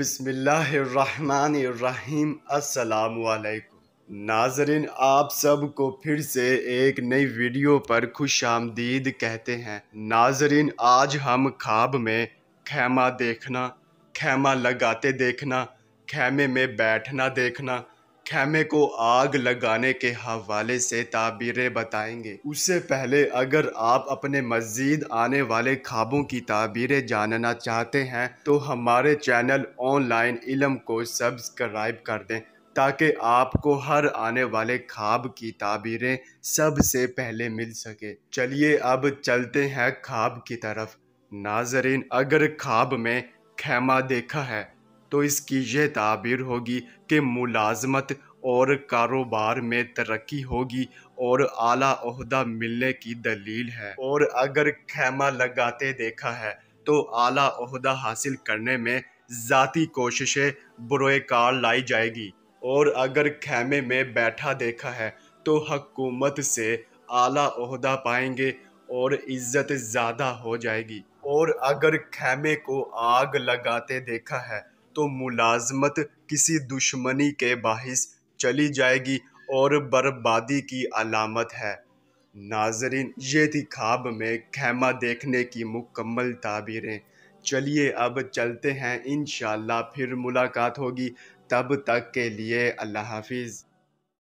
बिसमीम असलकुम नाजरीन आप सबको फिर से एक नई वीडियो पर खुश आमदीद कहते हैं नाजरीन आज हम ख्वाब में खेमा देखना खेमा लगाते देखना खेमे में बैठना देखना खेमे को आग लगाने के हवाले से ताबीरें बताएंगे उससे पहले अगर आप अपने मजीद आने वाले खाबों की ताबीरें जानना चाहते हैं तो हमारे चैनल ऑनलाइन इलम को सब्सक्राइब कर दें ताकि आपको हर आने वाले खाब की ताबीरें सबसे पहले मिल सके चलिए अब चलते हैं खाब की तरफ नाजरीन अगर खाब में खेमा देखा है तो इसकी यह ताबीर होगी कि मुलाजमत और कारोबार में तरक्की होगी और आला अहदा मिलने की दलील है और अगर खैमा लगाते देखा है तो आला अहदा हासिल करने में ज़ाती कोशिशें कार लाई जाएगी और अगर खैमे में बैठा देखा है तो हकूमत से आला अहदा पाएंगे और इज्जत ज़्यादा हो जाएगी और अगर खैमे को आग लगाते देखा है तो मुलाजमत किसी दुश्मनी के बाहिस चली जाएगी और बर्बादी की अलामत है नाजरीन ये थी ख्वाब में खैमा देखने की मुकम्मल ताबीरें चलिए अब चलते हैं इन फिर मुलाकात होगी तब तक के लिए अल्लाह हाफिज़